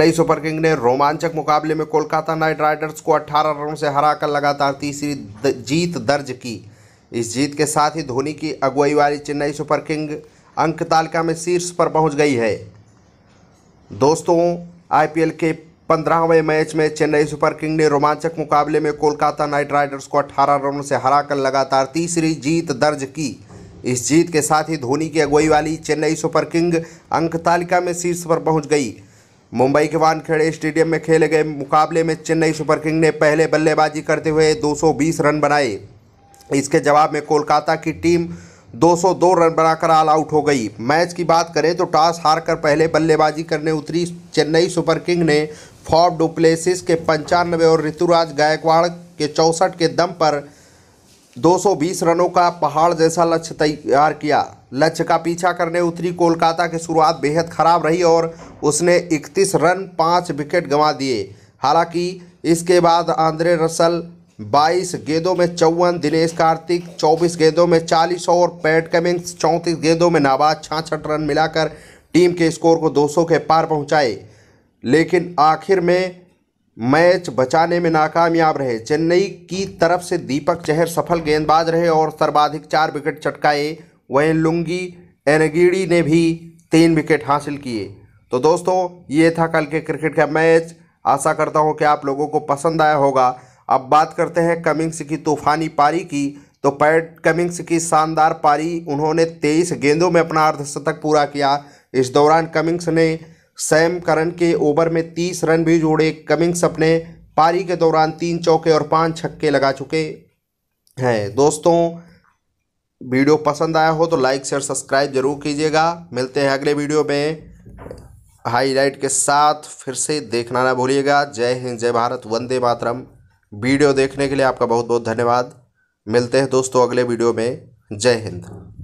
Chennai super king ने रोमांचक मुकाबले में कोलकाता नाइट राइडर्स को 18 रनों से हराकर लगातार तीसरी द, जीत दर्ज की इस जीत के साथ ही धोनी की अगुवाई वाली चेन्नई सुपर किंग अंक तालिका में शीर्ष पर पहुंच गई है दोस्तों आईपीएल के पंद्रहवें मैच में चेन्नई सुपर किंग ने रोमांचक मुकाबले में कोलकाता नाइट राइडर्स को 18 रनों से हराकर लगातार तीसरी जीत दर्ज की इस जीत के साथ ही धोनी की अगुवाई वाली चेन्नई सुपर किंग अंक तालिका में शीर्ष पर पहुंच गई मुंबई के वानखेड़े स्टेडियम में खेले गए मुकाबले में चेन्नई सुपर किंग ने पहले बल्लेबाजी करते हुए 220 रन बनाए इसके जवाब में कोलकाता की टीम 202 रन बनाकर ऑल आउट हो गई मैच की बात करें तो टॉस हारकर पहले बल्लेबाजी करने उतरी चेन्नई सुपर किंग ने फॉर्ब डुप्लेसिस के पंचानवे और ऋतुराज गायकवाड़ के चौंसठ के दम पर 220 रनों का पहाड़ जैसा लक्ष्य तैयार किया लक्ष्य का पीछा करने उतरी कोलकाता की शुरुआत बेहद खराब रही और उसने 31 रन पाँच विकेट गंवा दिए हालांकि इसके बाद आंद्रे रसल 22 गेंदों में चौवन दिनेश कार्तिक 24 गेंदों में 40 और पैट कमिंग्स 34 गेंदों में नाबाद छाछठ रन मिलाकर टीम के स्कोर को 200 के पार पहुंचाए लेकिन आखिर में मैच बचाने में नाकामयाब रहे चेन्नई की तरफ से दीपक चहर सफल गेंदबाज रहे और सर्वाधिक चार विकेट चटकाए वहीं लुंगी एनगिड़ी ने भी तीन विकेट हासिल किए तो दोस्तों ये था कल के क्रिकेट का मैच आशा करता हूँ कि आप लोगों को पसंद आया होगा अब बात करते हैं कमिंग्स की तूफानी पारी की तो पैट कमिंग्स की शानदार पारी उन्होंने तेईस गेंदों में अपना अर्धशतक पूरा किया इस दौरान कमिंग्स ने सैम करन के ओवर में तीस रन भी जोड़े कमिंग्स अपने पारी के दौरान तीन चौके और पांच छक्के लगा चुके हैं दोस्तों वीडियो पसंद आया हो तो लाइक शेयर सब्सक्राइब जरूर कीजिएगा मिलते हैं अगले वीडियो में हाईलाइट के साथ फिर से देखना ना भूलिएगा जय हिंद जय भारत वंदे मातरम वीडियो देखने के लिए आपका बहुत बहुत धन्यवाद मिलते हैं दोस्तों अगले वीडियो में जय हिंद